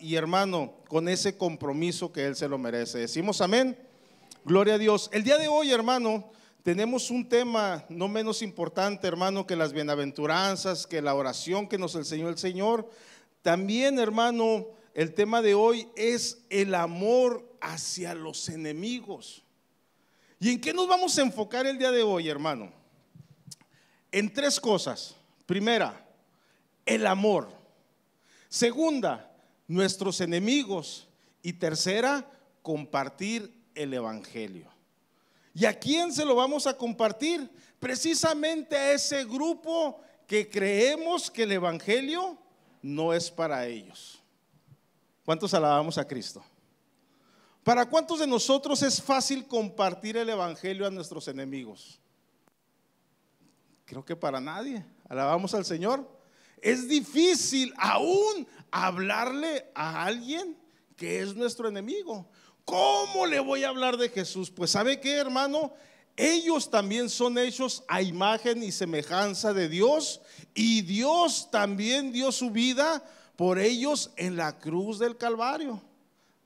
y hermano, con ese compromiso que Él se lo merece. Decimos amén. Gloria a Dios. El día de hoy, hermano, tenemos un tema no menos importante, hermano, que las bienaventuranzas, que la oración que nos enseñó el Señor. También, hermano, el tema de hoy es el amor hacia los enemigos. ¿Y en qué nos vamos a enfocar el día de hoy, hermano? En tres cosas. Primera, el amor. Segunda, nuestros enemigos. Y tercera, compartir el Evangelio. ¿Y a quién se lo vamos a compartir? Precisamente a ese grupo que creemos que el Evangelio no es para ellos. ¿Cuántos alabamos a Cristo? ¿Para cuántos de nosotros es fácil compartir el Evangelio a nuestros enemigos? Creo que para nadie. Alabamos al Señor es difícil aún hablarle a alguien que es nuestro enemigo. ¿Cómo le voy a hablar de Jesús? Pues sabe qué, hermano, ellos también son hechos a imagen y semejanza de Dios y Dios también dio su vida por ellos en la cruz del Calvario.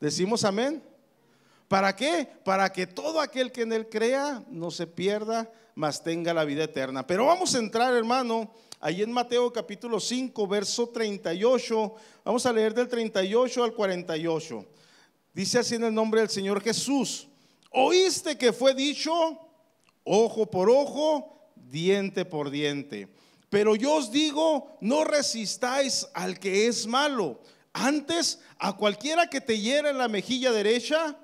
Decimos amén. ¿Para qué? Para que todo aquel que en él crea no se pierda, mas tenga la vida eterna. Pero vamos a entrar, hermano, Allí en Mateo capítulo 5, verso 38, vamos a leer del 38 al 48. Dice así en el nombre del Señor Jesús, oíste que fue dicho, ojo por ojo, diente por diente. Pero yo os digo, no resistáis al que es malo. Antes, a cualquiera que te hiera en la mejilla derecha,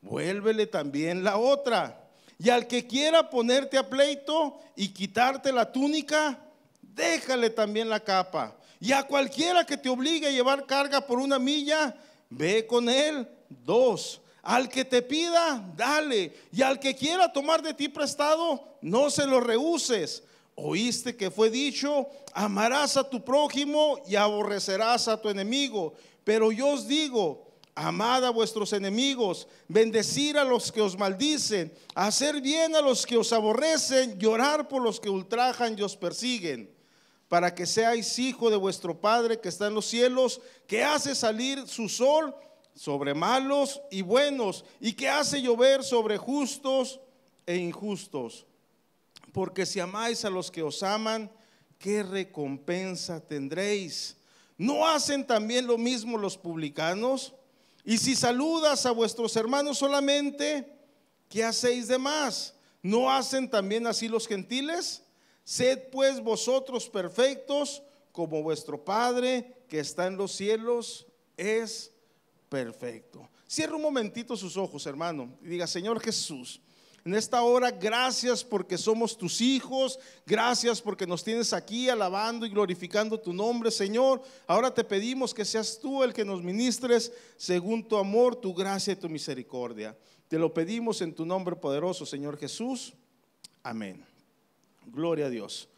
vuélvele también la otra. Y al que quiera ponerte a pleito y quitarte la túnica, déjale también la capa. Y a cualquiera que te obligue a llevar carga por una milla, ve con él dos. Al que te pida, dale. Y al que quiera tomar de ti prestado, no se lo rehuses. Oíste que fue dicho, amarás a tu prójimo y aborrecerás a tu enemigo. Pero yo os digo, amad a vuestros enemigos, bendecir a los que os maldicen, hacer bien a los que os aborrecen, llorar por los que ultrajan y os persiguen para que seáis hijo de vuestro Padre que está en los cielos, que hace salir su sol sobre malos y buenos, y que hace llover sobre justos e injustos. Porque si amáis a los que os aman, ¿qué recompensa tendréis? ¿No hacen también lo mismo los publicanos? Y si saludas a vuestros hermanos solamente, ¿qué hacéis de más? ¿No hacen también así los gentiles? Sed pues vosotros perfectos como vuestro Padre que está en los cielos es perfecto. Cierra un momentito sus ojos, hermano, y diga, Señor Jesús, en esta hora, gracias porque somos tus hijos, gracias porque nos tienes aquí alabando y glorificando tu nombre, Señor. Ahora te pedimos que seas tú el que nos ministres según tu amor, tu gracia y tu misericordia. Te lo pedimos en tu nombre poderoso, Señor Jesús. Amén. Gloria a Dios.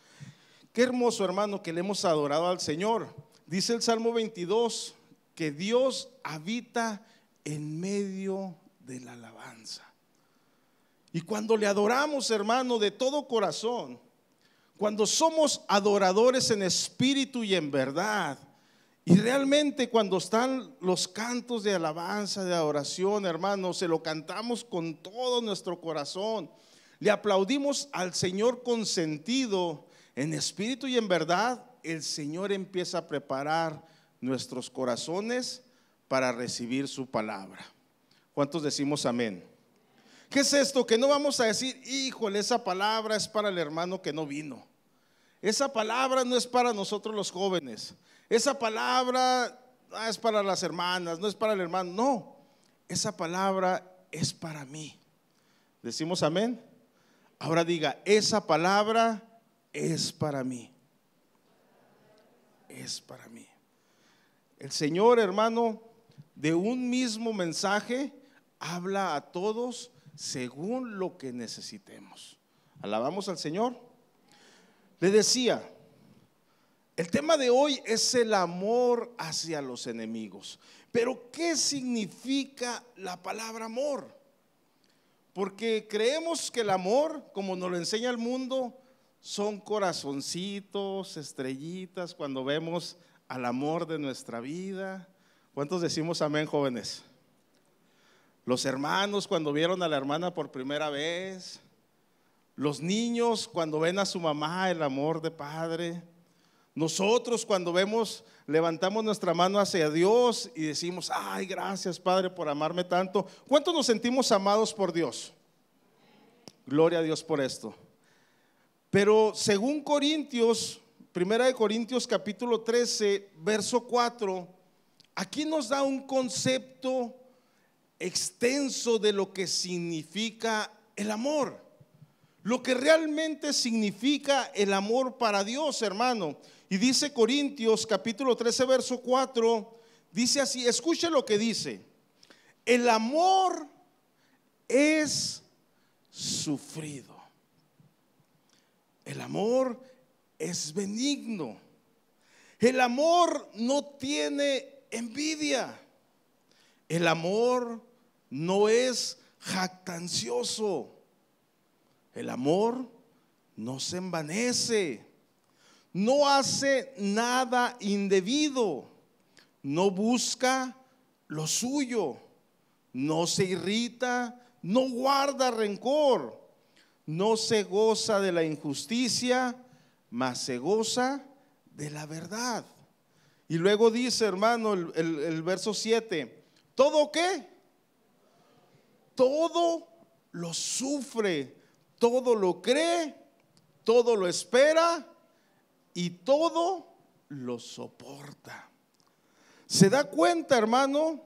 Qué hermoso hermano que le hemos adorado al Señor. Dice el Salmo 22 que Dios habita en medio de la alabanza. Y cuando le adoramos, hermano, de todo corazón, cuando somos adoradores en espíritu y en verdad, y realmente cuando están los cantos de alabanza, de adoración, hermano, se lo cantamos con todo nuestro corazón. Le aplaudimos al Señor con sentido, en espíritu y en verdad. El Señor empieza a preparar nuestros corazones para recibir su palabra. ¿Cuántos decimos amén? ¿Qué es esto? Que no vamos a decir, híjole, esa palabra es para el hermano que no vino. Esa palabra no es para nosotros los jóvenes. Esa palabra ah, es para las hermanas, no es para el hermano. No, esa palabra es para mí. Decimos amén. Ahora diga, esa palabra es para mí. Es para mí. El Señor, hermano, de un mismo mensaje habla a todos según lo que necesitemos. Alabamos al Señor. Le decía, el tema de hoy es el amor hacia los enemigos. Pero ¿qué significa la palabra amor? Porque creemos que el amor, como nos lo enseña el mundo, son corazoncitos, estrellitas, cuando vemos al amor de nuestra vida. ¿Cuántos decimos amén, jóvenes? Los hermanos cuando vieron a la hermana por primera vez. Los niños cuando ven a su mamá el amor de padre. Nosotros cuando vemos, levantamos nuestra mano hacia Dios y decimos, ay, gracias Padre por amarme tanto. ¿Cuántos nos sentimos amados por Dios? Gloria a Dios por esto. Pero según Corintios, Primera de Corintios capítulo 13, verso 4, aquí nos da un concepto extenso de lo que significa el amor lo que realmente significa el amor para Dios, hermano. Y dice Corintios capítulo 13, verso 4, dice así, escuche lo que dice, el amor es sufrido, el amor es benigno, el amor no tiene envidia, el amor no es jactancioso. El amor no se envanece, no hace nada indebido, no busca lo suyo, no se irrita, no guarda rencor, no se goza de la injusticia, mas se goza de la verdad. Y luego dice, hermano, el, verso 7, ¿todo qué? Todo lo sufre todo lo cree, todo lo espera y todo lo soporta. ¿Se da cuenta, hermano,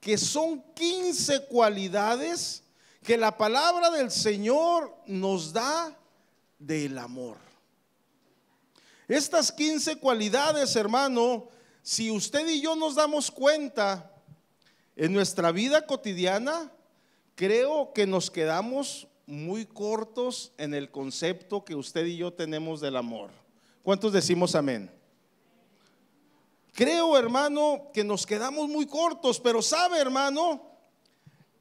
que son 15 cualidades que la palabra del Señor nos da del amor? Estas 15 cualidades, hermano, si usted y yo nos damos cuenta en nuestra vida cotidiana, creo que nos quedamos muy cortos en el concepto que usted y yo tenemos del amor. ¿Cuántos decimos amén? Creo, hermano, que nos quedamos muy cortos, pero sabe, hermano,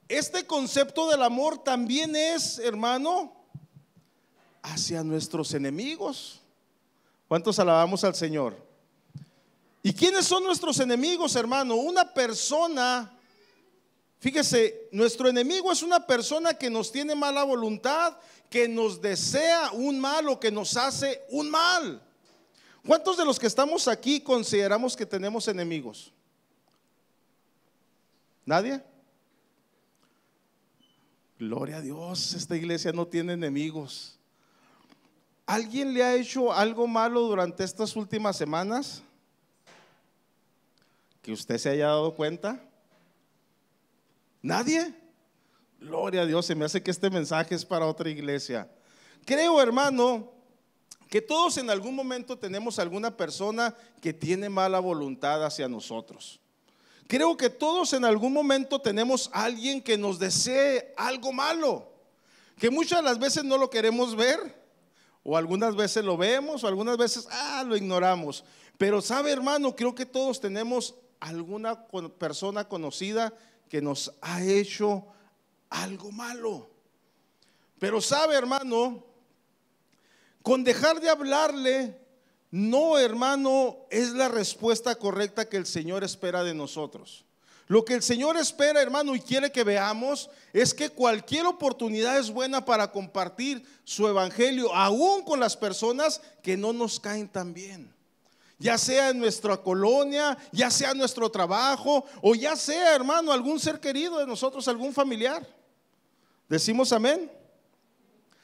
este concepto del amor también es, hermano, hacia nuestros enemigos. ¿Cuántos alabamos al Señor? ¿Y quiénes son nuestros enemigos, hermano? Una persona Fíjese, nuestro enemigo es una persona que nos tiene mala voluntad, que nos desea un mal o que nos hace un mal. ¿Cuántos de los que estamos aquí consideramos que tenemos enemigos? ¿Nadie? Gloria a Dios, esta iglesia no tiene enemigos. ¿Alguien le ha hecho algo malo durante estas últimas semanas? ¿Que usted se haya dado cuenta? ¿Nadie? Gloria a Dios, se me hace que este mensaje es para otra iglesia. Creo, hermano, que todos en algún momento tenemos alguna persona que tiene mala voluntad hacia nosotros. Creo que todos en algún momento tenemos alguien que nos desee algo malo, que muchas de las veces no lo queremos ver, o algunas veces lo vemos, o algunas veces, ah, lo ignoramos. Pero sabe, hermano, creo que todos tenemos alguna persona conocida que nos ha hecho algo malo. Pero sabe, hermano, con dejar de hablarle, no, hermano, es la respuesta correcta que el Señor espera de nosotros. Lo que el Señor espera, hermano, y quiere que veamos es que cualquier oportunidad es buena para compartir su evangelio, aún con las personas que no nos caen tan bien ya sea en nuestra colonia, ya sea en nuestro trabajo, o ya sea, hermano, algún ser querido de nosotros, algún familiar. Decimos amén.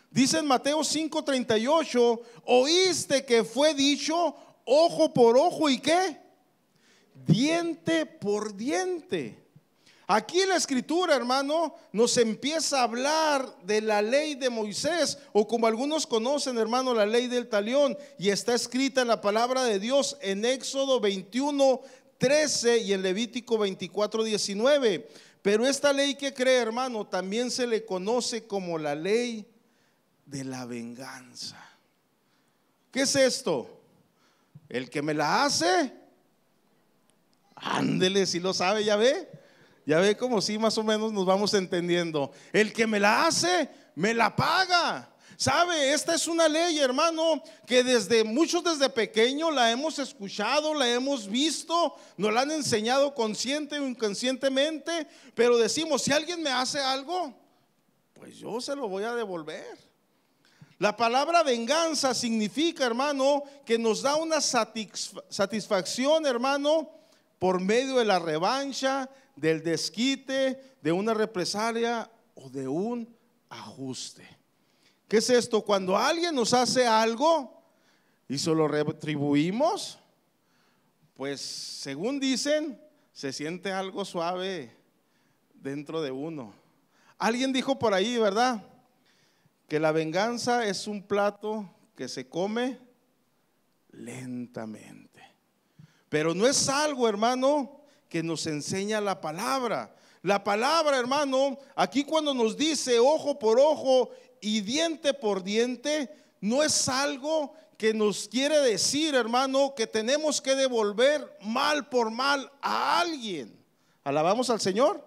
Dice en Mateo 5:38, oíste que fue dicho ojo por ojo y qué? Diente por diente. Aquí en la escritura, hermano, nos empieza a hablar de la ley de Moisés, o como algunos conocen, hermano, la ley del talión, y está escrita en la palabra de Dios en Éxodo 21, 13 y en Levítico 24, 19. Pero esta ley que cree, hermano, también se le conoce como la ley de la venganza. ¿Qué es esto? El que me la hace, ándele si lo sabe, ya ve. Ya ve como si más o menos nos vamos entendiendo. El que me la hace, me la paga. ¿Sabe? Esta es una ley, hermano, que desde muchos desde pequeño la hemos escuchado, la hemos visto, nos la han enseñado consciente o inconscientemente, pero decimos, si alguien me hace algo, pues yo se lo voy a devolver. La palabra venganza significa, hermano, que nos da una satisfacción, hermano, por medio de la revancha, del desquite, de una represalia o de un ajuste. ¿Qué es esto? Cuando alguien nos hace algo y se lo retribuimos, pues según dicen, se siente algo suave dentro de uno. Alguien dijo por ahí, ¿verdad? Que la venganza es un plato que se come lentamente. Pero no es algo, hermano, que nos enseña la palabra. La palabra, hermano, aquí cuando nos dice ojo por ojo y diente por diente, no es algo que nos quiere decir, hermano, que tenemos que devolver mal por mal a alguien. Alabamos al Señor.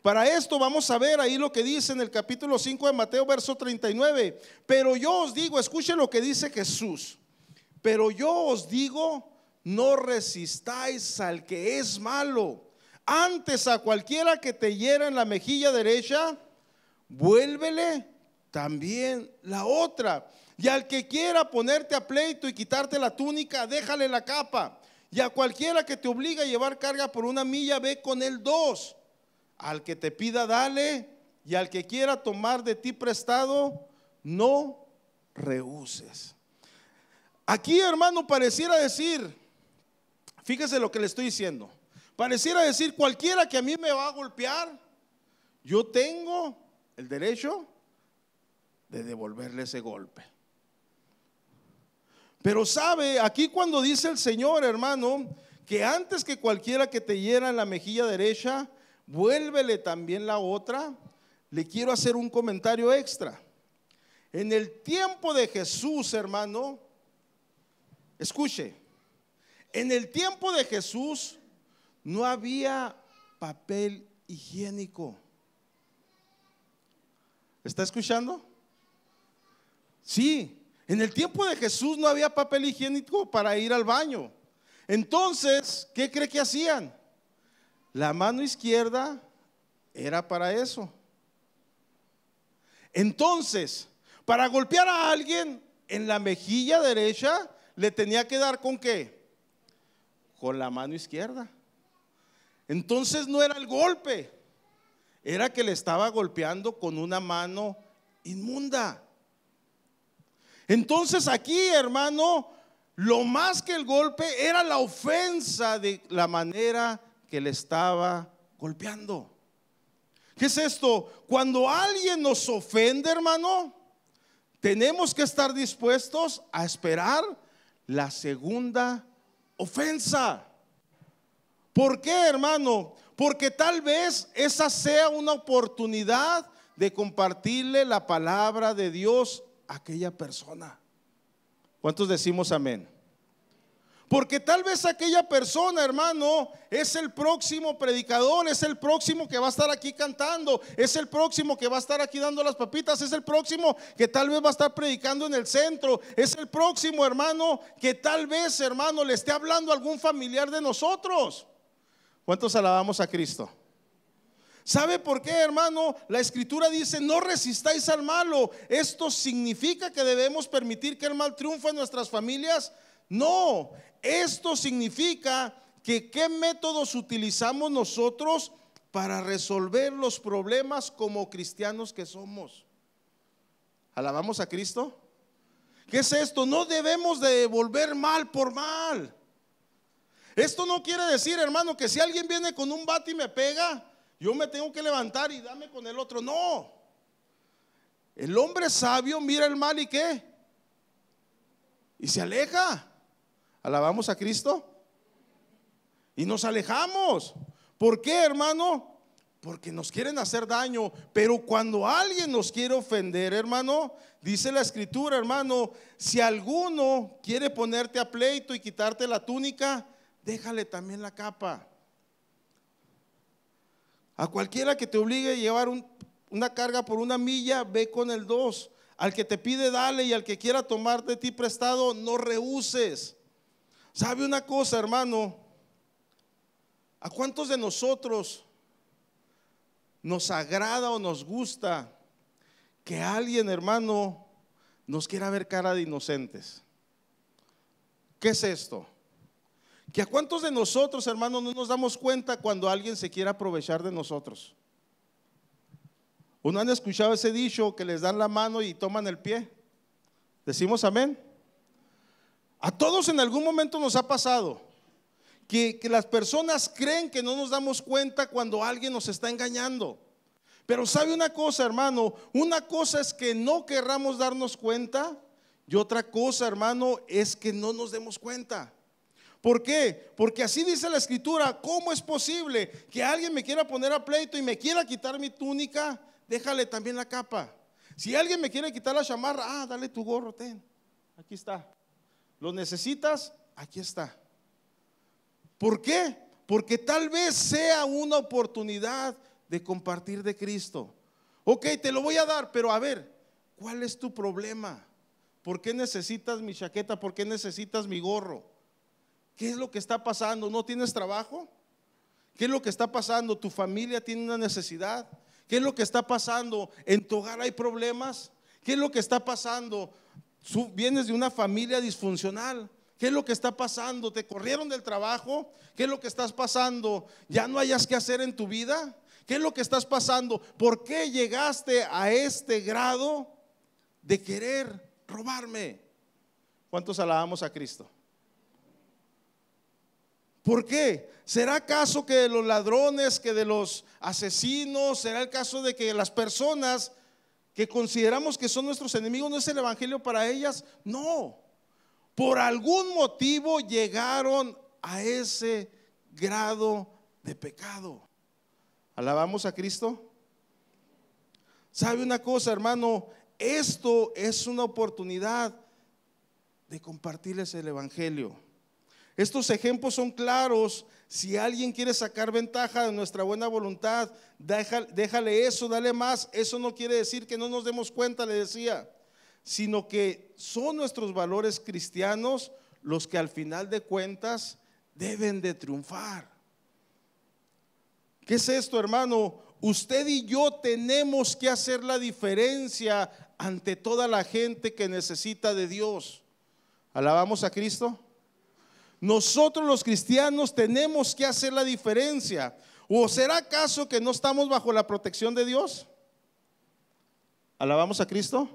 Para esto vamos a ver ahí lo que dice en el capítulo 5 de Mateo, verso 39. Pero yo os digo, escuchen lo que dice Jesús. Pero yo os digo no resistáis al que es malo. Antes a cualquiera que te hiera en la mejilla derecha, vuélvele también la otra. Y al que quiera ponerte a pleito y quitarte la túnica, déjale la capa. Y a cualquiera que te obliga a llevar carga por una milla, ve con él dos. Al que te pida, dale. Y al que quiera tomar de ti prestado, no rehuses. Aquí, hermano, pareciera decir, Fíjese lo que le estoy diciendo. Pareciera decir cualquiera que a mí me va a golpear, yo tengo el derecho de devolverle ese golpe. Pero sabe, aquí cuando dice el Señor, hermano, que antes que cualquiera que te hiera en la mejilla derecha, vuélvele también la otra, le quiero hacer un comentario extra. En el tiempo de Jesús, hermano, escuche, en el tiempo de Jesús no había papel higiénico. ¿Está escuchando? Sí, en el tiempo de Jesús no había papel higiénico para ir al baño. Entonces, ¿qué cree que hacían? La mano izquierda era para eso. Entonces, para golpear a alguien en la mejilla derecha, le tenía que dar con qué? con la mano izquierda. Entonces no era el golpe, era que le estaba golpeando con una mano inmunda. Entonces aquí, hermano, lo más que el golpe era la ofensa de la manera que le estaba golpeando. ¿Qué es esto? Cuando alguien nos ofende, hermano, tenemos que estar dispuestos a esperar la segunda ofensa. ¿Por qué, hermano? Porque tal vez esa sea una oportunidad de compartirle la palabra de Dios a aquella persona. ¿Cuántos decimos amén? Porque tal vez aquella persona, hermano, es el próximo predicador, es el próximo que va a estar aquí cantando, es el próximo que va a estar aquí dando las papitas, es el próximo que tal vez va a estar predicando en el centro, es el próximo, hermano, que tal vez, hermano, le esté hablando a algún familiar de nosotros. ¿Cuántos alabamos a Cristo? ¿Sabe por qué, hermano? La escritura dice, no resistáis al malo. ¿Esto significa que debemos permitir que el mal triunfe en nuestras familias? No, esto significa que qué métodos utilizamos nosotros para resolver los problemas como cristianos que somos. ¿Alabamos a Cristo? ¿Qué es esto? No debemos de devolver mal por mal. Esto no quiere decir, hermano, que si alguien viene con un bate y me pega, yo me tengo que levantar y dame con el otro. No. El hombre sabio mira el mal y qué? Y se aleja. ¿Alabamos a Cristo? Y nos alejamos. ¿Por qué, hermano? Porque nos quieren hacer daño. Pero cuando alguien nos quiere ofender, hermano, dice la escritura, hermano, si alguno quiere ponerte a pleito y quitarte la túnica, déjale también la capa. A cualquiera que te obligue a llevar una carga por una milla, ve con el dos. Al que te pide, dale. Y al que quiera tomar de ti prestado, no rehuses. ¿Sabe una cosa, hermano? ¿A cuántos de nosotros nos agrada o nos gusta que alguien, hermano, nos quiera ver cara de inocentes? ¿Qué es esto? ¿Que a cuántos de nosotros, hermano, no nos damos cuenta cuando alguien se quiere aprovechar de nosotros? ¿O no han escuchado ese dicho que les dan la mano y toman el pie? ¿Decimos amén? A todos en algún momento nos ha pasado que, las personas creen que no nos damos cuenta cuando alguien nos está engañando. Pero sabe una cosa, hermano, una cosa es que no querramos darnos cuenta y otra cosa, hermano, es que no nos demos cuenta. ¿Por qué? Porque así dice la escritura, ¿cómo es posible que alguien me quiera poner a pleito y me quiera quitar mi túnica? Déjale también la capa. Si alguien me quiere quitar la chamarra, ah, dale tu gorro, ten. Aquí está. ¿Lo necesitas? Aquí está. ¿Por qué? Porque tal vez sea una oportunidad de compartir de Cristo. Ok, te lo voy a dar, pero a ver, ¿cuál es tu problema? ¿Por qué necesitas mi chaqueta? ¿Por qué necesitas mi gorro? ¿Qué es lo que está pasando? ¿No tienes trabajo? ¿Qué es lo que está pasando? ¿Tu familia tiene una necesidad? ¿Qué es lo que está pasando? ¿En tu hogar hay problemas? ¿Qué es lo que está pasando? vienes de una familia disfuncional. ¿Qué es lo que está pasando? ¿Te corrieron del trabajo? ¿Qué es lo que estás pasando? ¿Ya no hayas que hacer en tu vida? ¿Qué es lo que estás pasando? ¿Por qué llegaste a este grado de querer robarme? ¿Cuántos alabamos a Cristo? ¿Por qué? ¿Será caso que de los ladrones, que de los asesinos, será el caso de que las personas que consideramos que son nuestros enemigos, no es el Evangelio para ellas, no. Por algún motivo llegaron a ese grado de pecado. ¿Alabamos a Cristo? ¿Sabe una cosa, hermano? Esto es una oportunidad de compartirles el Evangelio. Estos ejemplos son claros. Si alguien quiere sacar ventaja de nuestra buena voluntad, déjale, eso, dale más. Eso no quiere decir que no nos demos cuenta, le decía, sino que son nuestros valores cristianos los que al final de cuentas deben de triunfar. ¿Qué es esto, hermano? Usted y yo tenemos que hacer la diferencia ante toda la gente que necesita de Dios. ¿Alabamos a Cristo? Nosotros los cristianos tenemos que hacer la diferencia. ¿O será acaso que no estamos bajo la protección de Dios? ¿Alabamos a Cristo?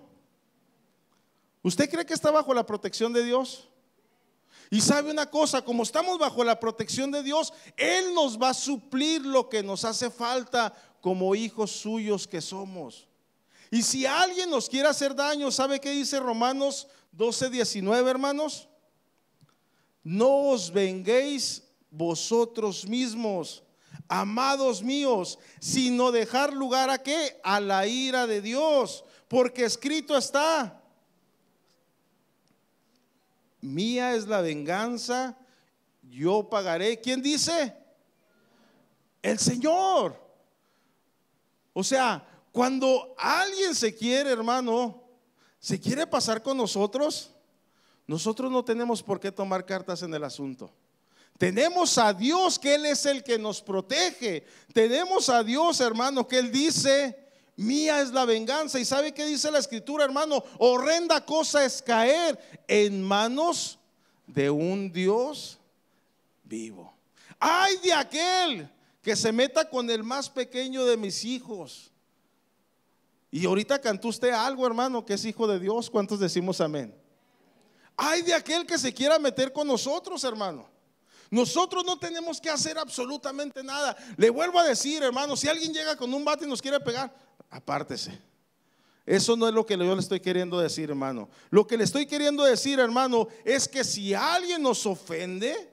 ¿Usted cree que está bajo la protección de Dios? Y sabe una cosa, como estamos bajo la protección de Dios, Él nos va a suplir lo que nos hace falta como hijos suyos que somos. Y si alguien nos quiere hacer daño, ¿sabe qué dice Romanos 12, 19, hermanos? no os venguéis vosotros mismos, amados míos, sino dejar lugar a qué? A la ira de Dios, porque escrito está, mía es la venganza, yo pagaré. ¿Quién dice? El Señor. O sea, cuando alguien se quiere, hermano, se quiere pasar con nosotros, nosotros no tenemos por qué tomar cartas en el asunto. Tenemos a Dios que Él es el que nos protege. Tenemos a Dios, hermano, que Él dice, mía es la venganza. ¿Y sabe qué dice la escritura, hermano? Horrenda cosa es caer en manos de un Dios vivo. Ay de aquel que se meta con el más pequeño de mis hijos. Y ahorita cantó usted algo, hermano, que es hijo de Dios. ¿Cuántos decimos amén? Hay de aquel que se quiera meter con nosotros, hermano. Nosotros no tenemos que hacer absolutamente nada. Le vuelvo a decir, hermano, si alguien llega con un bate y nos quiere pegar, apártese. Eso no es lo que yo le estoy queriendo decir, hermano. Lo que le estoy queriendo decir, hermano, es que si alguien nos ofende,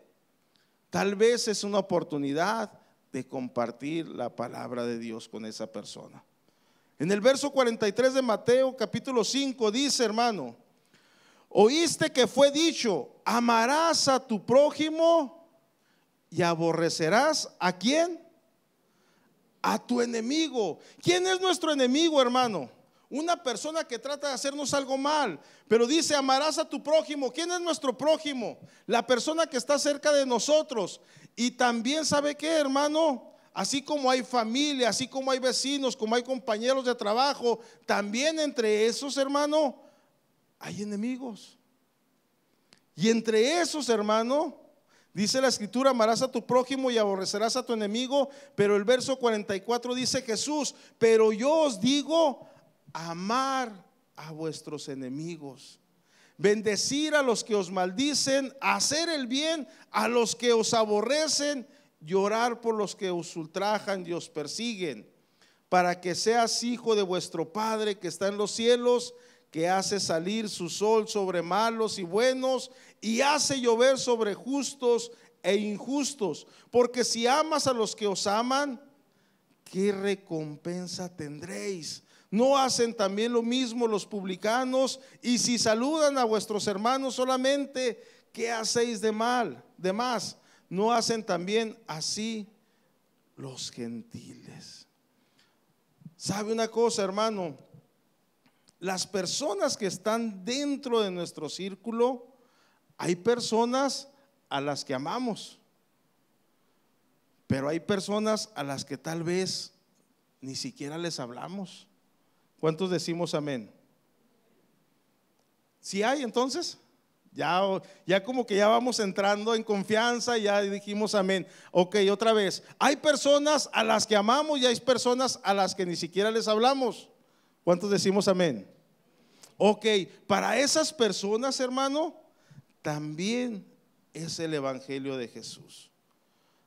tal vez es una oportunidad de compartir la palabra de Dios con esa persona. En el verso 43 de Mateo capítulo 5 dice, hermano, Oíste que fue dicho, amarás a tu prójimo y aborrecerás a quién? A tu enemigo. ¿Quién es nuestro enemigo, hermano? Una persona que trata de hacernos algo mal, pero dice, amarás a tu prójimo. ¿Quién es nuestro prójimo? La persona que está cerca de nosotros. Y también sabe qué, hermano, Así como hay familia, así como hay vecinos, como hay compañeros de trabajo, también entre esos, hermano, hay enemigos. Y entre esos, hermano, dice la escritura, amarás a tu prójimo y aborrecerás a tu enemigo, pero el verso 44 dice Jesús, pero yo os digo, amar a vuestros enemigos bendecir a los que os maldicen, hacer el bien a los que os aborrecen, llorar por los que os ultrajan y os persiguen, para que seas hijo de vuestro Padre que está en los cielos, que hace salir su sol sobre malos y buenos y hace llover sobre justos e injustos. Porque si amas a los que os aman, ¿qué recompensa tendréis? ¿No hacen también lo mismo los publicanos? Y si saludan a vuestros hermanos solamente, ¿qué hacéis de mal? De más, ¿no hacen también así los gentiles? ¿Sabe una cosa, hermano? las personas que están dentro de nuestro círculo, hay personas a las que amamos, pero hay personas a las que tal vez ni siquiera les hablamos. ¿Cuántos decimos amén? Si hay entonces, ya, ya como que ya vamos entrando en confianza, ya dijimos amén. Ok, otra vez, hay personas a las que amamos y hay personas a las que ni siquiera les hablamos. ¿Cuántos decimos amén? Ok, para esas personas, hermano, también es el Evangelio de Jesús.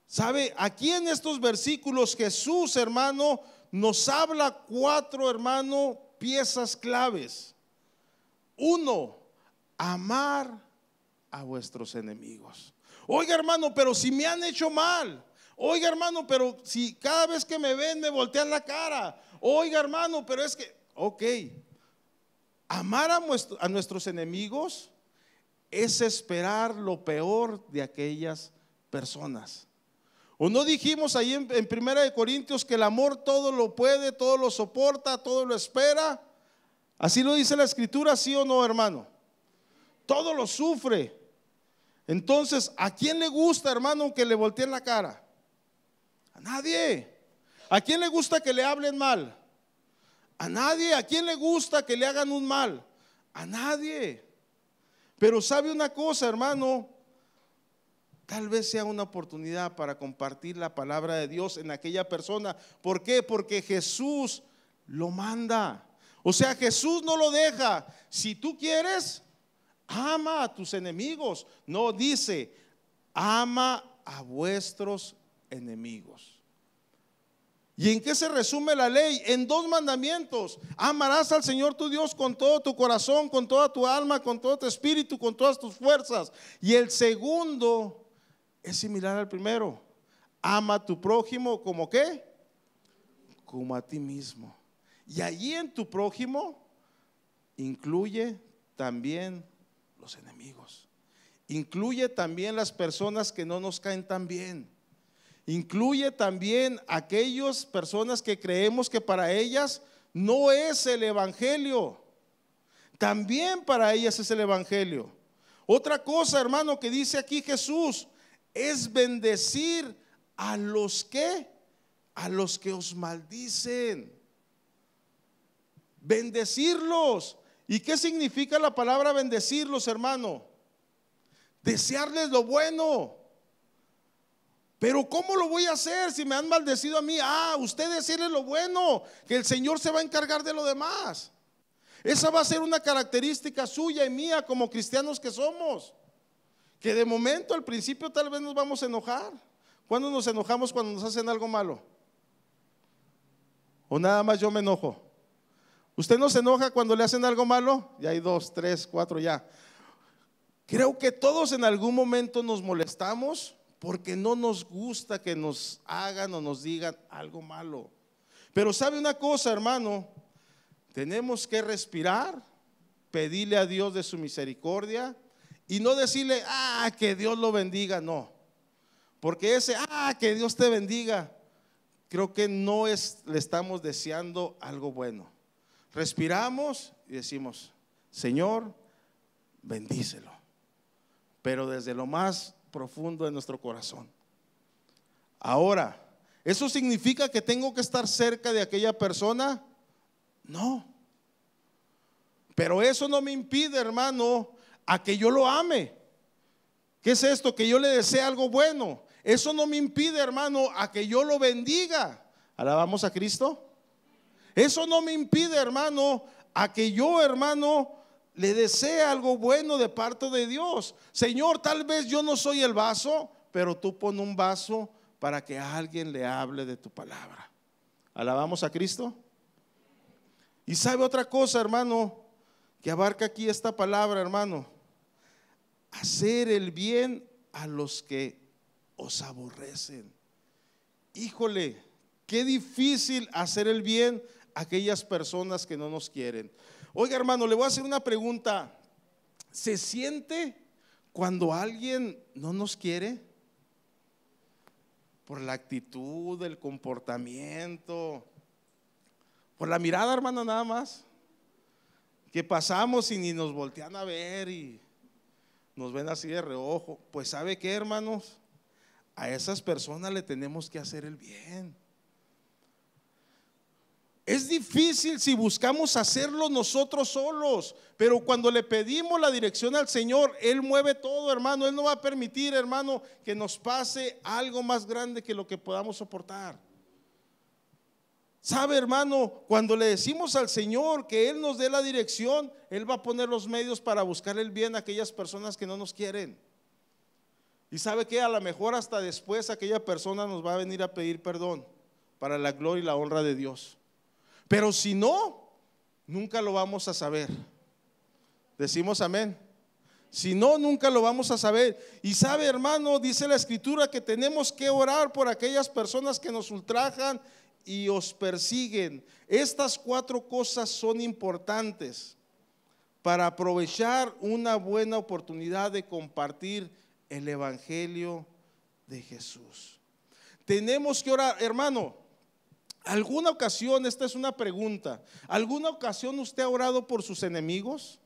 ¿Sabe? Aquí en estos versículos Jesús, hermano, nos habla cuatro, hermano, piezas claves. Uno, amar a vuestros enemigos. Oiga, hermano, pero si me han hecho mal. Oiga, hermano, pero si cada vez que me ven me voltean la cara. Oiga, hermano, pero es que Ok, amar a, nuestros enemigos es esperar lo peor de aquellas personas. ¿O no dijimos ahí en, en Primera de Corintios que el amor todo lo puede, todo lo soporta, todo lo espera? Así lo dice la escritura, sí o no, hermano. Todo lo sufre. Entonces, ¿a quién le gusta, hermano, que le volteen la cara? A nadie. ¿A quién le gusta que le hablen mal? A nadie. ¿A quién le gusta que le hagan un mal? A nadie. Pero sabe una cosa, hermano. Tal vez sea una oportunidad para compartir la palabra de Dios en aquella persona. ¿Por qué? Porque Jesús lo manda. O sea, Jesús no lo deja. Si tú quieres, ama a tus enemigos. No dice, ama a vuestros enemigos. ¿Y en qué se resume la ley? En dos mandamientos. Amarás al Señor tu Dios con todo tu corazón, con toda tu alma, con todo tu espíritu, con todas tus fuerzas. Y el segundo es similar al primero. Ama a tu prójimo como qué? Como a ti mismo. Y allí en tu prójimo incluye también los enemigos. Incluye también las personas que no nos caen tan bien Incluye también aquellas personas que creemos que para ellas no es el Evangelio. También para ellas es el Evangelio. Otra cosa, hermano, que dice aquí Jesús, es bendecir a los que, a los que os maldicen. Bendecirlos. ¿Y qué significa la palabra bendecirlos, hermano? Desearles lo bueno pero ¿cómo lo voy a hacer si me han maldecido a mí? Ah, usted decirle lo bueno, que el Señor se va a encargar de lo demás. Esa va a ser una característica suya y mía como cristianos que somos. Que de momento al principio tal vez nos vamos a enojar. ¿Cuándo nos enojamos cuando nos hacen algo malo? ¿O nada más yo me enojo? ¿Usted no se enoja cuando le hacen algo malo? Ya hay dos, tres, cuatro ya. Creo que todos en algún momento nos molestamos porque no nos gusta que nos hagan o nos digan algo malo. Pero sabe una cosa, hermano, tenemos que respirar, pedirle a Dios de su misericordia y no decirle, ah, que Dios lo bendiga, no. Porque ese, ah, que Dios te bendiga, creo que no es, le estamos deseando algo bueno. Respiramos y decimos, Señor, bendícelo. Pero desde lo más profundo de nuestro corazón. Ahora, ¿eso significa que tengo que estar cerca de aquella persona? No. Pero eso no me impide, hermano, a que yo lo ame. ¿Qué es esto? Que yo le desee algo bueno. Eso no me impide, hermano, a que yo lo bendiga. Alabamos a Cristo. Eso no me impide, hermano, a que yo, hermano, le desea algo bueno de parte de Dios. Señor, tal vez yo no soy el vaso, pero tú pon un vaso para que alguien le hable de tu palabra. ¿Alabamos a Cristo? Y sabe otra cosa, hermano, que abarca aquí esta palabra, hermano. Hacer el bien a los que os aborrecen. Híjole, qué difícil hacer el bien a aquellas personas que no nos quieren. Oiga, hermano, le voy a hacer una pregunta. ¿Se siente cuando alguien no nos quiere? Por la actitud, el comportamiento, por la mirada, hermano, nada más. Que pasamos y ni nos voltean a ver y nos ven así de reojo. Pues sabe qué, hermanos, a esas personas le tenemos que hacer el bien. Es difícil si buscamos hacerlo nosotros solos, pero cuando le pedimos la dirección al Señor, Él mueve todo, hermano. Él no va a permitir, hermano, que nos pase algo más grande que lo que podamos soportar. Sabe, hermano, cuando le decimos al Señor que Él nos dé la dirección, Él va a poner los medios para buscar el bien a aquellas personas que no nos quieren. Y sabe que a lo mejor hasta después aquella persona nos va a venir a pedir perdón para la gloria y la honra de Dios. Pero si no, nunca lo vamos a saber. Decimos amén. Si no, nunca lo vamos a saber. Y sabe, hermano, dice la escritura que tenemos que orar por aquellas personas que nos ultrajan y os persiguen. Estas cuatro cosas son importantes para aprovechar una buena oportunidad de compartir el Evangelio de Jesús. Tenemos que orar, hermano, ¿Alguna ocasión, esta es una pregunta, alguna ocasión usted ha orado por sus enemigos?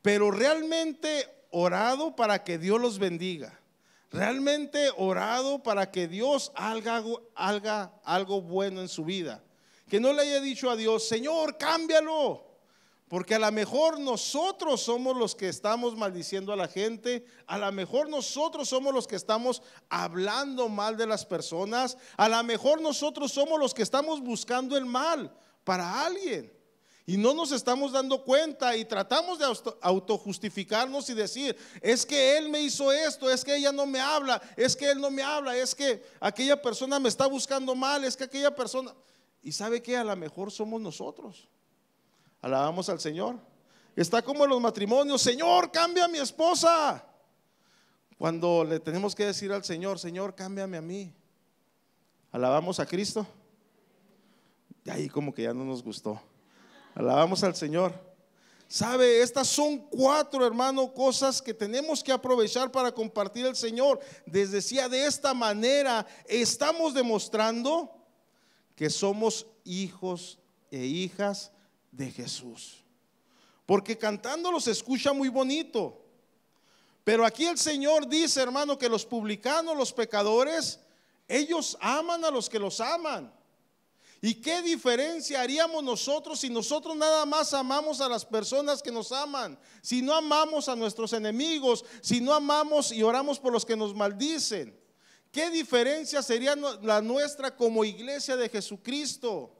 Pero realmente orado para que Dios los bendiga. Realmente orado para que Dios haga, algo bueno en su vida. Que no le haya dicho a Dios, Señor, cámbialo. Porque a lo mejor nosotros somos los que estamos maldiciendo a la gente, a lo mejor nosotros somos los que estamos hablando mal de las personas, a lo mejor nosotros somos los que estamos buscando el mal para alguien. Y no nos estamos dando cuenta y tratamos de autojustificarnos y decir, es que él me hizo esto, es que ella no me habla, es que él no me habla, es que aquella persona me está buscando mal, es que aquella persona... Y sabe que a lo mejor somos nosotros. Alabamos al Señor. Está como en los matrimonios, Señor, cambia a mi esposa. Cuando le tenemos que decir al Señor, Señor, cámbiame a mí. Alabamos a Cristo. Y ahí como que ya no nos gustó. Alabamos al Señor. Sabe, estas son cuatro, hermano, cosas que tenemos que aprovechar para compartir el Señor. Desde decía, de esta manera estamos demostrando que somos hijos e hijas de Jesús. Porque cantando los escucha muy bonito. Pero aquí el Señor dice, hermano, que los publicanos, los pecadores, ellos aman a los que los aman. ¿Y qué diferencia haríamos nosotros si nosotros nada más amamos a las personas que nos aman? Si no amamos a nuestros enemigos, si no amamos y oramos por los que nos maldicen. ¿Qué diferencia sería la nuestra como iglesia de Jesucristo?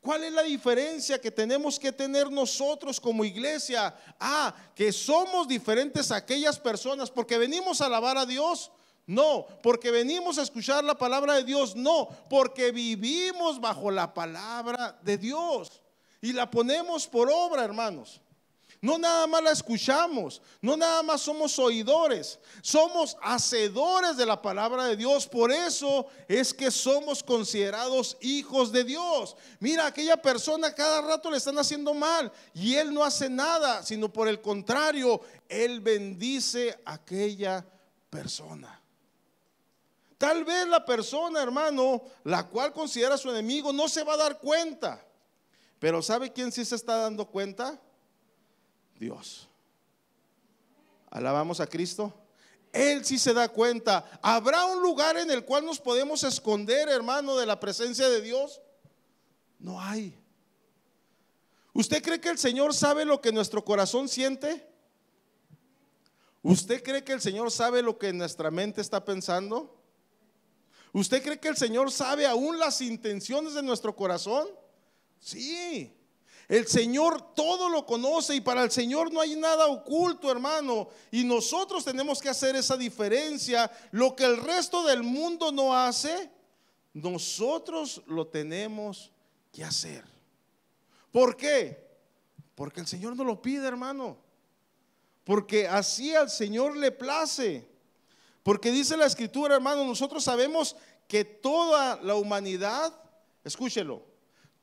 ¿Cuál es la diferencia que tenemos que tener nosotros como iglesia? Ah, que somos diferentes a aquellas personas porque venimos a alabar a Dios. No, porque venimos a escuchar la palabra de Dios. No, porque vivimos bajo la palabra de Dios y la ponemos por obra, hermanos. No nada más la escuchamos, no nada más somos oidores, somos hacedores de la palabra de Dios. Por eso es que somos considerados hijos de Dios. Mira, aquella persona cada rato le están haciendo mal y él no hace nada, sino por el contrario, él bendice a aquella persona. Tal vez la persona, hermano, la cual considera su enemigo, no se va a dar cuenta. Pero ¿sabe quién sí se está dando cuenta? Dios. Alabamos a Cristo. Él sí se da cuenta. ¿Habrá un lugar en el cual nos podemos esconder, hermano, de la presencia de Dios? No hay. ¿Usted cree que el Señor sabe lo que nuestro corazón siente? ¿Usted cree que el Señor sabe lo que nuestra mente está pensando? ¿Usted cree que el Señor sabe aún las intenciones de nuestro corazón? Sí. El Señor todo lo conoce y para el Señor no hay nada oculto, hermano. Y nosotros tenemos que hacer esa diferencia. Lo que el resto del mundo no hace, nosotros lo tenemos que hacer. ¿Por qué? Porque el Señor no lo pide, hermano. Porque así al Señor le place. Porque dice la escritura, hermano, nosotros sabemos que toda la humanidad, escúchelo,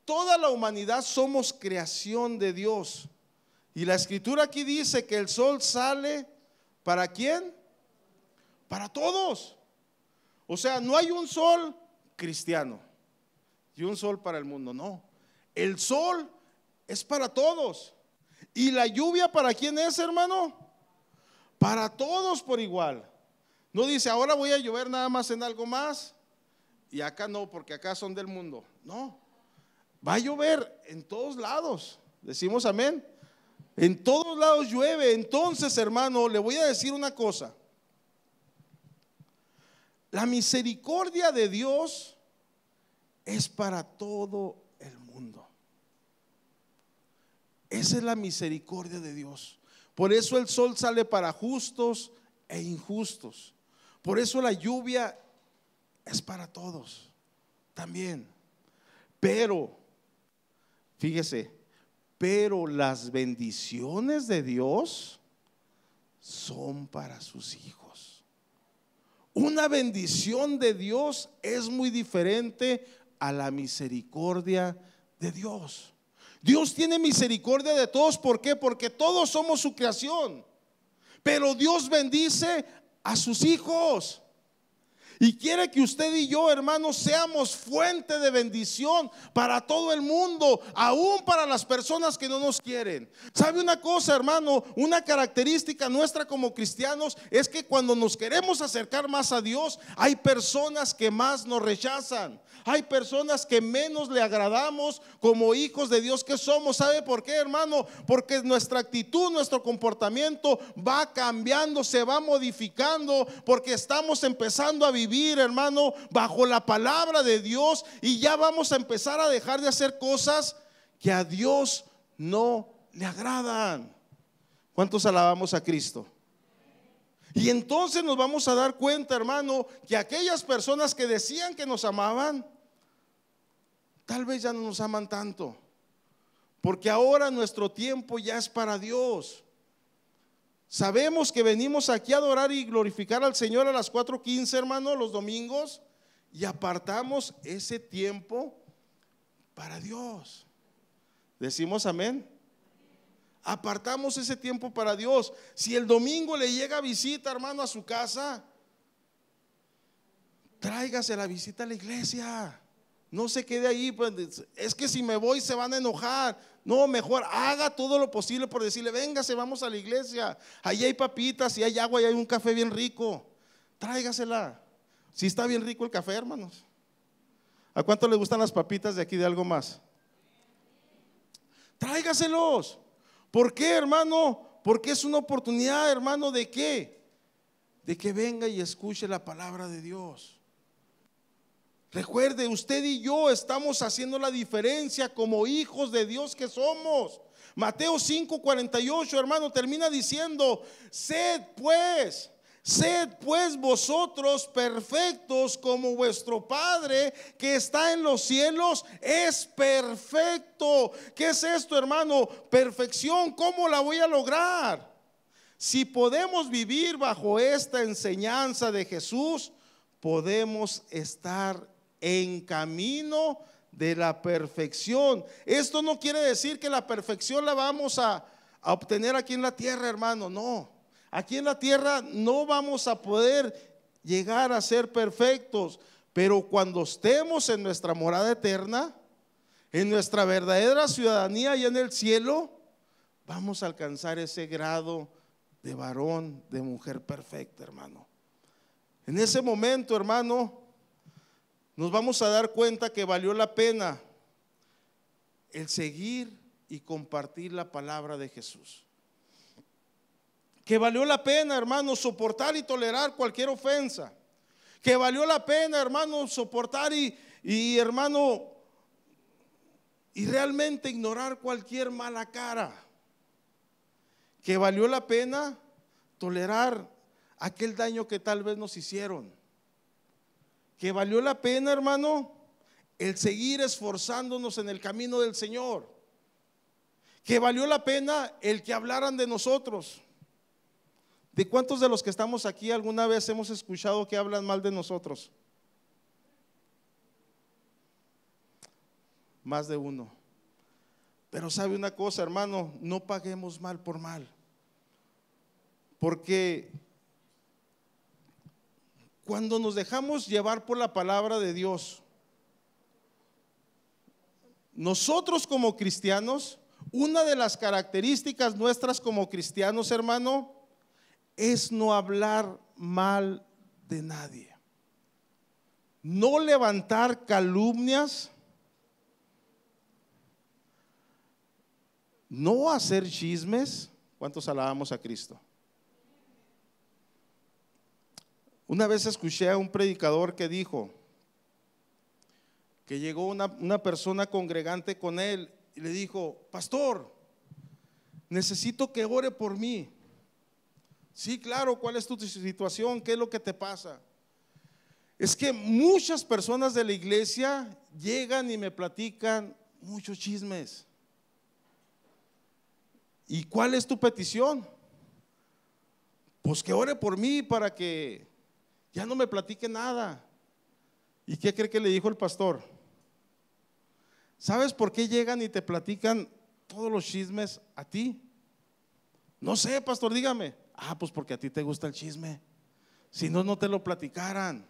toda la humanidad somos creación de Dios. Y la escritura aquí dice que el sol sale para quién? Para todos. O sea, no hay un sol cristiano y un sol para el mundo, no. El sol es para todos. ¿Y la lluvia para quién es, hermano? Para todos por igual. No dice, ahora voy a llover nada más en algo más. Y acá no, porque acá son del mundo. No. Va a llover en todos lados. Decimos amén. En todos lados llueve. Entonces, hermano, le voy a decir una cosa. La misericordia de Dios es para todo el mundo. Esa es la misericordia de Dios. Por eso el sol sale para justos e injustos. Por eso la lluvia es para todos también. Pero Fíjese, pero las bendiciones de Dios son para sus hijos. Una bendición de Dios es muy diferente a la misericordia de Dios. Dios tiene misericordia de todos. ¿Por qué? Porque todos somos su creación. Pero Dios bendice a sus hijos. Y quiere que usted y yo, hermanos, seamos fuente de bendición para todo el mundo, aún para las personas que no nos quieren. ¿Sabe una cosa, hermano? Una característica nuestra como cristianos es que cuando nos queremos acercar más a Dios, hay personas que más nos rechazan. Hay personas que menos le agradamos como hijos de Dios que somos. ¿Sabe por qué, hermano? Porque nuestra actitud, nuestro comportamiento va cambiando, se va modificando, porque estamos empezando a vivir vivir, hermano, bajo la palabra de Dios y ya vamos a empezar a dejar de hacer cosas que a Dios no le agradan. ¿Cuántos alabamos a Cristo? Y entonces nos vamos a dar cuenta, hermano, que aquellas personas que decían que nos amaban, tal vez ya no nos aman tanto. Porque ahora nuestro tiempo ya es para Dios. Sabemos que venimos aquí a adorar y glorificar al Señor a las 4.15, hermano, los domingos, y apartamos ese tiempo para Dios. Decimos amén. Apartamos ese tiempo para Dios. Si el domingo le llega visita, hermano, a su casa, tráigase la visita a la iglesia. No se quede ahí, pues, es que si me voy se van a enojar. No, mejor haga todo lo posible por decirle, véngase, vamos a la iglesia. Allí hay papitas, y hay agua, y hay un café bien rico. Tráigasela. Si está bien rico el café, hermanos. ¿A cuánto le gustan las papitas de aquí de algo más? Tráigaselos. ¿Por qué, hermano? Porque es una oportunidad, hermano, de qué? De que venga y escuche la palabra de Dios. Recuerde, usted y yo estamos haciendo la diferencia como hijos de Dios que somos. Mateo 5, 48, hermano, termina diciendo, sed pues, sed pues vosotros perfectos como vuestro Padre que está en los cielos es perfecto. ¿Qué es esto, hermano? Perfección, ¿cómo la voy a lograr? Si podemos vivir bajo esta enseñanza de Jesús, podemos estar en camino de la perfección. Esto no quiere decir que la perfección la vamos a, obtener aquí en la tierra, hermano, no. Aquí en la tierra no vamos a poder llegar a ser perfectos, pero cuando estemos en nuestra morada eterna, en nuestra verdadera ciudadanía y en el cielo, vamos a alcanzar ese grado de varón, de mujer perfecta, hermano. En ese momento, hermano, nos vamos a dar cuenta que valió la pena el seguir y compartir la palabra de Jesús. Que valió la pena, hermanos, soportar y tolerar cualquier ofensa. Que valió la pena, hermano, soportar y hermano, y realmente ignorar cualquier mala cara. Que valió la pena tolerar aquel daño que tal vez nos hicieron que valió la pena, hermano, el seguir esforzándonos en el camino del Señor. Que valió la pena el que hablaran de nosotros. ¿De cuántos de los que estamos aquí alguna vez hemos escuchado que hablan mal de nosotros? Más de uno. Pero sabe una cosa, hermano, no paguemos mal por mal. Porque cuando nos dejamos llevar por la palabra de Dios. Nosotros como cristianos, una de las características nuestras como cristianos, hermano, es no hablar mal de nadie. No levantar calumnias. No hacer chismes. ¿Cuántos alabamos a Cristo? Una vez escuché a un predicador que dijo que llegó una, persona congregante con él y le dijo, pastor, necesito que ore por mí. Sí, claro, ¿cuál es tu situación? ¿Qué es lo que te pasa? Es que muchas personas de la iglesia llegan y me platican muchos chismes. ¿Y cuál es tu petición? Pues que ore por mí para que ya no me platique nada. ¿Y qué cree que le dijo el pastor? ¿Sabes por qué llegan y te platican todos los chismes a ti? No sé, pastor, dígame. Ah, pues porque a ti te gusta el chisme. Si no, no te lo platicaran.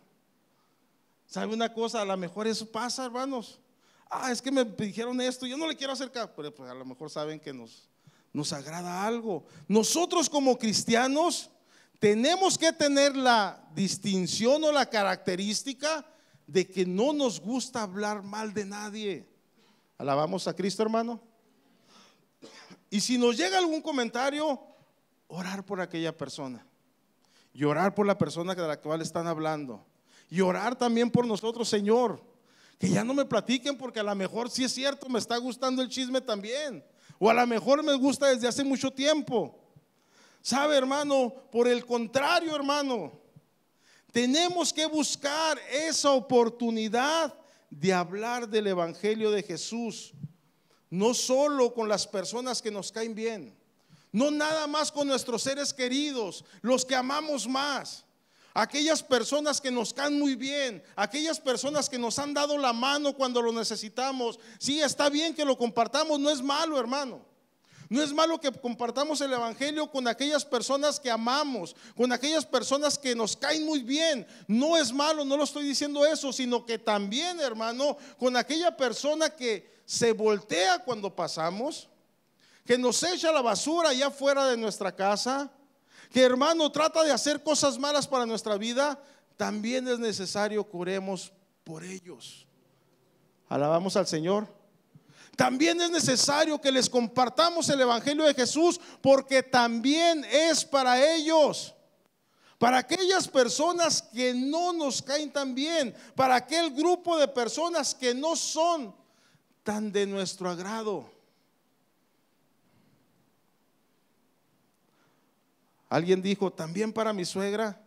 ¿Sabe una cosa? A lo mejor eso pasa, hermanos. Ah, es que me dijeron esto, yo no le quiero acercar. Pero pues a lo mejor saben que nos, nos agrada algo. Nosotros como cristianos tenemos que tener la distinción o la característica de que no nos gusta hablar mal de nadie. Alabamos a Cristo, hermano. Y si nos llega algún comentario, orar por aquella persona. Y orar por la persona de la cual están hablando. Y orar también por nosotros, Señor. Que ya no me platiquen porque a lo mejor si sí es cierto, me está gustando el chisme también. O a lo mejor me gusta desde hace mucho tiempo. Sabe, hermano, por el contrario, hermano, tenemos que buscar esa oportunidad de hablar del Evangelio de Jesús, no solo con las personas que nos caen bien, no nada más con nuestros seres queridos, los que amamos más, aquellas personas que nos caen muy bien, aquellas personas que nos han dado la mano cuando lo necesitamos. Sí, está bien que lo compartamos, no es malo, hermano. No es malo que compartamos el Evangelio con aquellas personas que amamos, con aquellas personas que nos caen muy bien. No es malo, no lo estoy diciendo eso, sino que también, hermano, con aquella persona que se voltea cuando pasamos, que nos echa la basura allá fuera de nuestra casa, que hermano trata de hacer cosas malas para nuestra vida, también es necesario curemos por ellos. Alabamos al Señor. También es necesario que les compartamos el Evangelio de Jesús porque también es para ellos. Para aquellas personas que no nos caen tan bien, para aquel grupo de personas que no son tan de nuestro agrado. Alguien dijo, también para mi suegra.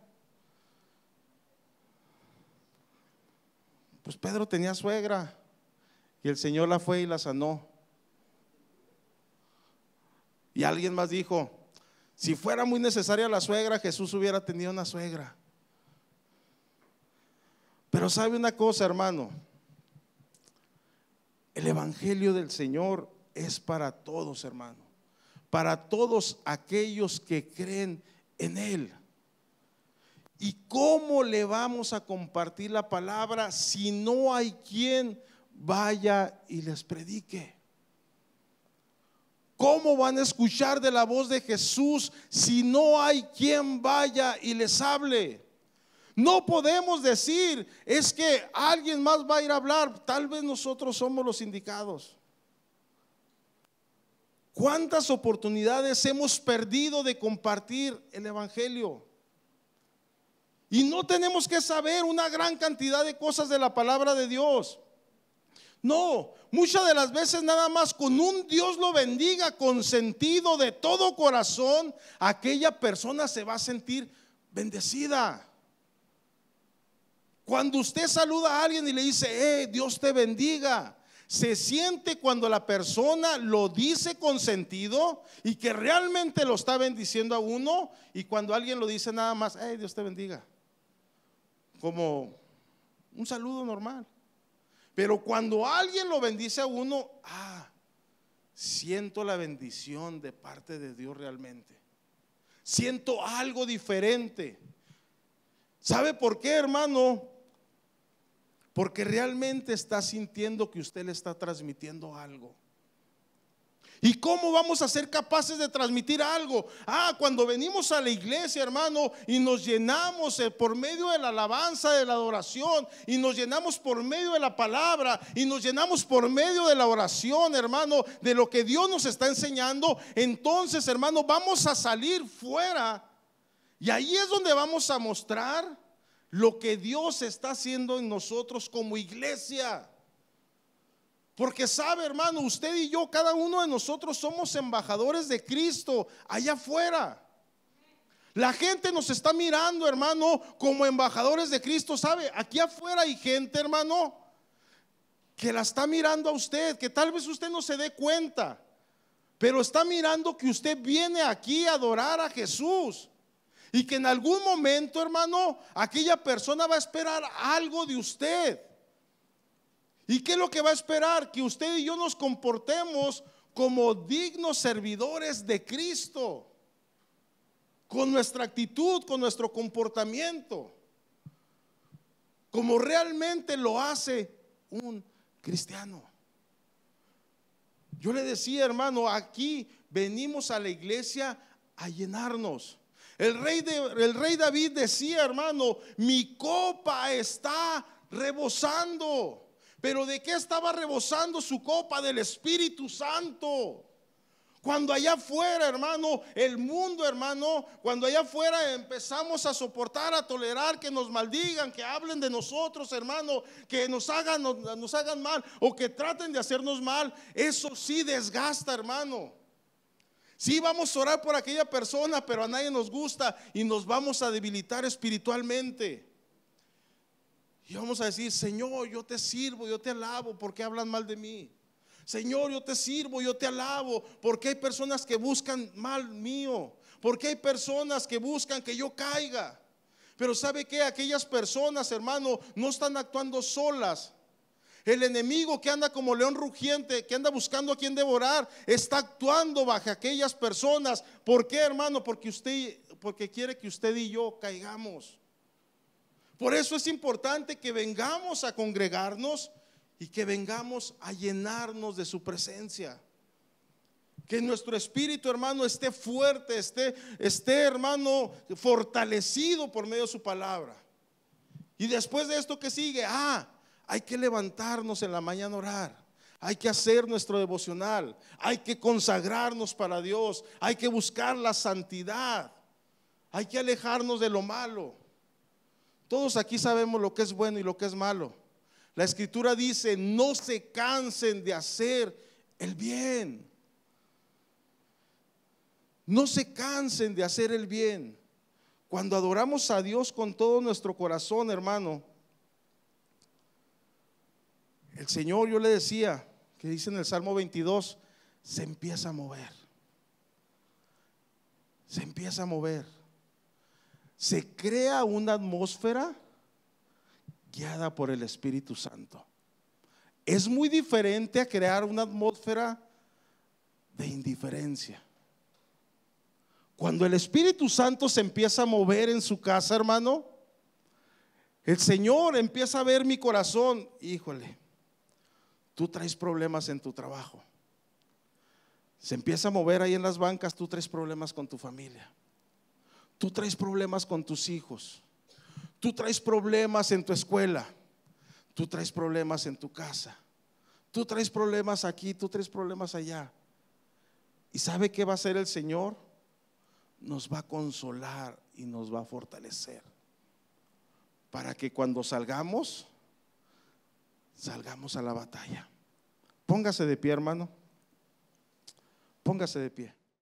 Pues Pedro tenía suegra. Y el Señor la fue y la sanó. Y alguien más dijo, si fuera muy necesaria la suegra, Jesús hubiera tenido una suegra. Pero sabe una cosa, hermano, el Evangelio del Señor es para todos, hermano, para todos aquellos que creen en Él. ¿Y cómo le vamos a compartir la palabra si no hay quien vaya y les predique. ¿Cómo van a escuchar de la voz de Jesús si no hay quien vaya y les hable? No podemos decir, es que alguien más va a ir a hablar, tal vez nosotros somos los indicados. ¿Cuántas oportunidades hemos perdido de compartir el Evangelio? Y no tenemos que saber una gran cantidad de cosas de la palabra de Dios. No, muchas de las veces nada más con un Dios lo bendiga, con sentido de todo corazón, aquella persona se va a sentir bendecida. Cuando usted saluda a alguien y le dice, eh, Dios te bendiga, se siente cuando la persona lo dice con sentido y que realmente lo está bendiciendo a uno y cuando alguien lo dice nada más, eh, Dios te bendiga, como un saludo normal. Pero cuando alguien lo bendice a uno, ah, siento la bendición de parte de Dios realmente. Siento algo diferente. ¿Sabe por qué, hermano? Porque realmente está sintiendo que usted le está transmitiendo algo. ¿Y cómo vamos a ser capaces de transmitir algo? Ah, cuando venimos a la iglesia, hermano, y nos llenamos eh, por medio de la alabanza, de la adoración, y nos llenamos por medio de la palabra, y nos llenamos por medio de la oración, hermano, de lo que Dios nos está enseñando, entonces, hermano, vamos a salir fuera. Y ahí es donde vamos a mostrar lo que Dios está haciendo en nosotros como iglesia. Porque sabe, hermano, usted y yo, cada uno de nosotros somos embajadores de Cristo allá afuera. La gente nos está mirando, hermano, como embajadores de Cristo. ¿Sabe? Aquí afuera hay gente, hermano, que la está mirando a usted, que tal vez usted no se dé cuenta, pero está mirando que usted viene aquí a adorar a Jesús. Y que en algún momento, hermano, aquella persona va a esperar algo de usted. ¿Y qué es lo que va a esperar? Que usted y yo nos comportemos como dignos servidores de Cristo, con nuestra actitud, con nuestro comportamiento, como realmente lo hace un cristiano. Yo le decía, hermano, aquí venimos a la iglesia a llenarnos. El rey, de, el rey David decía, hermano, mi copa está rebosando. Pero ¿de qué estaba rebosando su copa del Espíritu Santo? Cuando allá afuera, hermano, el mundo, hermano, cuando allá afuera empezamos a soportar, a tolerar que nos maldigan, que hablen de nosotros, hermano, que nos hagan, nos, hagan mal o que traten de hacernos mal, eso sí desgasta, hermano. Sí vamos a orar por aquella persona, pero a nadie nos gusta y nos vamos a debilitar espiritualmente. Y vamos a decir, Señor, yo te sirvo, yo te alabo, porque hablan mal de mí? Señor, yo te sirvo, yo te alabo, porque hay personas que buscan mal mío, porque hay personas que buscan que yo caiga. Pero sabe que aquellas personas, hermano, no están actuando solas. El enemigo que anda como león rugiente, que anda buscando a quien devorar, está actuando bajo aquellas personas. ¿Por qué, hermano? Porque usted, porque quiere que usted y yo caigamos. Por eso es importante que vengamos a congregarnos y que vengamos a llenarnos de su presencia. Que nuestro espíritu, hermano, esté fuerte, esté, esté, hermano, fortalecido por medio de su palabra. Y después de esto que sigue, ah, hay que levantarnos en la mañana a orar. Hay que hacer nuestro devocional. Hay que consagrarnos para Dios. Hay que buscar la santidad. Hay que alejarnos de lo malo. Todos aquí sabemos lo que es bueno y lo que es malo. La escritura dice, no se cansen de hacer el bien. No se cansen de hacer el bien. Cuando adoramos a Dios con todo nuestro corazón, hermano, el Señor, yo le decía, que dice en el Salmo 22, se empieza a mover. Se empieza a mover se crea una atmósfera guiada por el Espíritu Santo. Es muy diferente a crear una atmósfera de indiferencia. Cuando el Espíritu Santo se empieza a mover en su casa, hermano, el Señor empieza a ver mi corazón. Híjole, tú traes problemas en tu trabajo. Se empieza a mover ahí en las bancas, tú traes problemas con tu familia. Tú traes problemas con tus hijos. Tú traes problemas en tu escuela. Tú traes problemas en tu casa. Tú traes problemas aquí, tú traes problemas allá. ¿Y sabe qué va a hacer el Señor? Nos va a consolar y nos va a fortalecer. Para que cuando salgamos, salgamos a la batalla. Póngase de pie, hermano. Póngase de pie.